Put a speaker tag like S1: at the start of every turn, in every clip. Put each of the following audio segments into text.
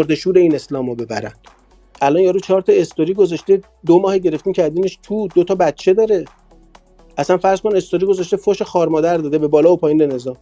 S1: مردشور این اسلام رو ببرن الان یارو چهار تا استوری گذاشته دو ماه گرفتیم کردینش تو دو تا بچه داره اصلا فرض کن استوری گذاشته فوش خارمادر داده به بالا و پایین نظام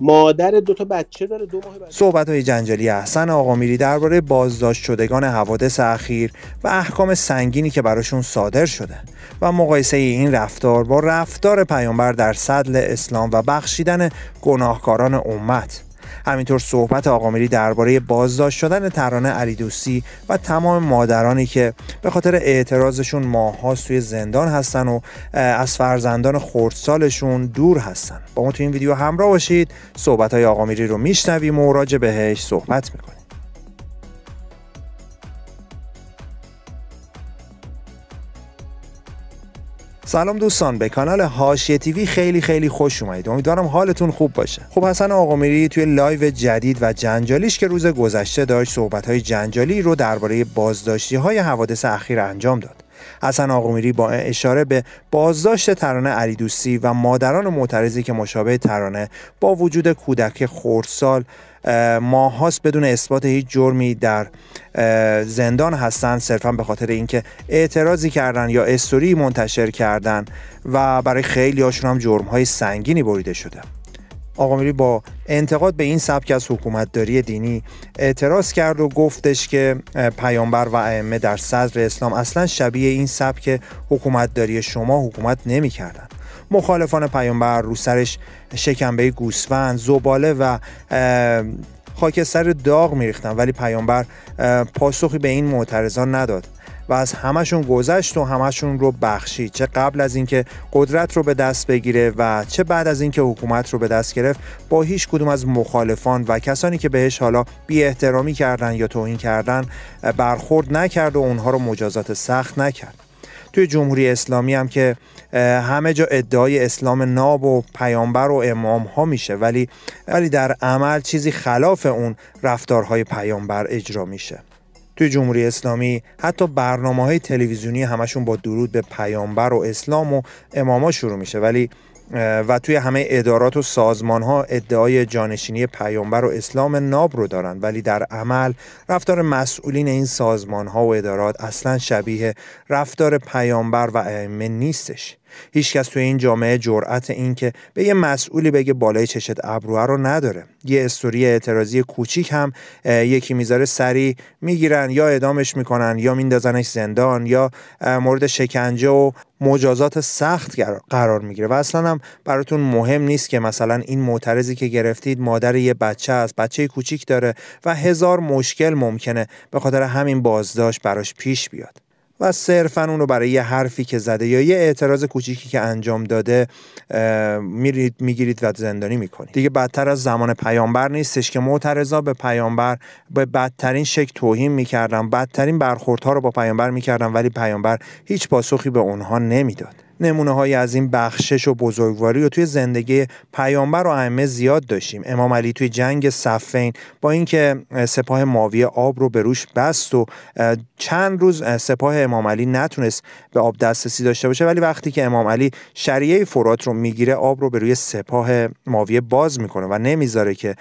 S1: مادر دو تا بچه داره دو ماه
S2: صحبت های جنجالی احسن آقامیری درباره بازداشت شدگان حوادث اخیر و احکام سنگینی که براشون صادر شده و مقایسه این رفتار با رفتار پیامبر در صدل اسلام و بخشیدن گناهکاران امت همینطور صحبت آقامیری درباره بازداشت شدن ترانه علیدوسی و تمام مادرانی که به خاطر اعتراضشون ها توی زندان هستن و از فرزندان خردسالشون دور هستن با ما تو این ویدیو همراه باشید صحبت های آقامیری رو میشنویم و راجع بهش صحبت میکنیم سلام دوستان به کانال هاشیه تیوی خیلی خیلی خوش اومدید امیدوارم حالتون خوب باشه خب حسن آقامیری توی لایو جدید و جنجالیش که روز گذشته داشت صحبت های جنجالی رو درباره بازداشتی های حوادث اخیر انجام داد حسن آقومیری با اشاره به بازداشت ترانه علیدوسی و مادران معترضی که مشابه ترانه با وجود کودک خردسال ماهاست بدون اثبات هیچ جرمی در زندان هستند صرفا به خاطر اینکه اعتراضی کردن یا استوری منتشر کردن و برای خیلی هاشون هم جرم های سنگینی بریده شده آقا میری با انتقاد به این سبک از حکومتداری دینی اعتراض کرد و گفتش که پیامبر و ائمه در صدر اسلام اصلا شبیه این سبک حکومتداری شما حکومت نمیکردن مخالفان پیامبر رو سرش شکنبه گوسفند زباله و خاکستر داغ میریختن ولی پیامبر پاسخی به این معترضان نداد و از همشون گذشت و همشون رو بخشید چه قبل از اینکه قدرت رو به دست بگیره و چه بعد از اینکه حکومت رو به دست گرفت با هیچ کدوم از مخالفان و کسانی که بهش حالا بی احترامی کردن یا توهین کردن برخورد نکرد و اونها رو مجازات سخت نکرد توی جمهوری اسلامی هم که همه جا ادعای اسلام ناب و پیامبر و امام ها میشه ولی ولی در عمل چیزی خلاف اون رفتارهای پیامبر اجرا میشه توی جمهوری اسلامی حتی برنامه های تلویزیونی همشون با درود به پیامبر و اسلام و اماما شروع میشه ولی و توی همه ادارات و سازمان ها ادعای جانشینی پیامبر و اسلام ناب رو دارن ولی در عمل رفتار مسئولین این سازمان ها و ادارات اصلا شبیه رفتار پیامبر و ائمه نیستش هیچکس توی این جامعه جرأت این که به یه مسئولی بگه بالای چشت ابروه رو نداره یه استوری اعتراضی کوچیک هم یکی میذاره سری میگیرن یا ادامش میکنن یا میندازنش زندان یا مورد شکنجه و مجازات سخت قرار میگیره و اصلا هم براتون مهم نیست که مثلا این معترضی که گرفتید مادر یه بچه است بچه کوچیک داره و هزار مشکل ممکنه به خاطر همین بازداشت براش پیش بیاد و صرفا اون رو برای یه حرفی که زده یا یه اعتراض کوچیکی که انجام داده میرید میگیرید و زندانی میکنید دیگه بدتر از زمان پیامبر نیستش که معترضا به پیامبر به بدترین شکل توهین میکردن بدترین برخوردها رو با پیامبر میکردن ولی پیامبر هیچ پاسخی به اونها نمیداد نمونه های از این بخشش و بزرگواری رو توی زندگی پیامبر و ائمه زیاد داشتیم امام علی توی جنگ صفین با اینکه سپاه ماوی آب رو به روش بست و چند روز سپاه امام علی نتونست به آب دسترسی داشته باشه ولی وقتی که امام علی شریعه فرات رو میگیره آب رو به روی سپاه ماویه باز میکنه و نمیذاره که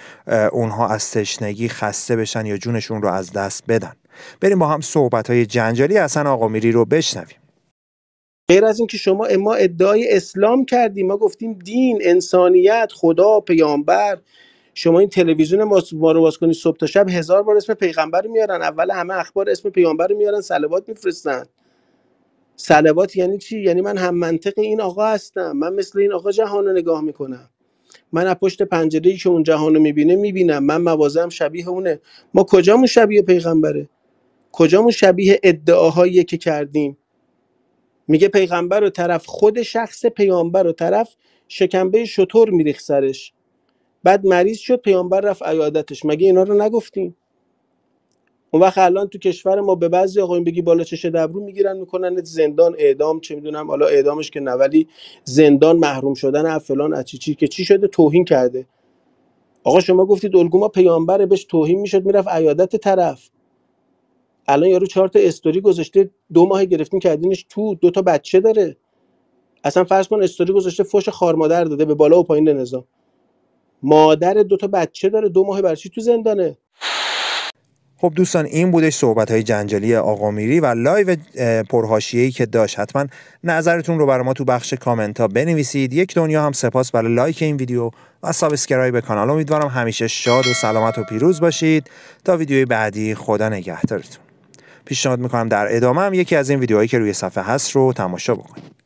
S2: اونها از تشنگی خسته بشن یا جونشون رو از دست بدن بریم با هم صحبت های جنجالی حسن میری رو بشنویم
S1: غیر از اینکه شما ما ادعای اسلام کردیم ما گفتیم دین انسانیت خدا پیامبر شما این تلویزیون ما رو باز کنید صبح تا شب هزار بار اسم پیغمبر میارن اول همه اخبار اسم پیامبر رو میارن صلوات میفرستن صلوات یعنی چی یعنی من هم منطق این آقا هستم من مثل این آقا جهان رو نگاه میکنم من از پشت پنجره که اون جهان رو میبینه میبینم من موازم شبیه اونه ما کجامون شبیه پیغمبره کجامون شبیه ادعاهایی که کردیم میگه پیغمبر رو طرف خود شخص پیامبر و طرف شکنبه شطور میریخ سرش بعد مریض شد پیامبر رفت عیادتش مگه اینا رو نگفتیم اون وقت الان تو کشور ما به بعضی آقایون بگی بالا چش دبرو میگیرن میکنن زندان اعدام چه میدونم حالا اعدامش که نه ولی زندان محروم شدن از فلان از چی که چی شده توهین کرده آقا شما گفتید الگو ما پیامبره بهش توهین میشد میرفت عیادت طرف الان یارو چهار تا استوری گذاشته دو ماه گرفتیم کردینش تو دو تا بچه داره اصلا فرض کن استوری گذاشته فوش خارمادر داده به بالا و پایین نظام مادر دو تا بچه داره دو ماه برشی تو زندانه
S2: خب دوستان این بودش صحبت های جنجالی آقا میری و لایو پرهاشیهی که داشت حتما نظرتون رو برای ما تو بخش کامنت ها بنویسید یک دنیا هم سپاس برای لایک این ویدیو و سابسکرایب به کانال امیدوارم همیشه شاد و سلامت و پیروز باشید تا ویدیوی بعدی خدا نگهدارتون پیشنهاد میکنم در ادامه هم یکی از این ویدیوهایی که روی صفحه هست رو تماشا بکنید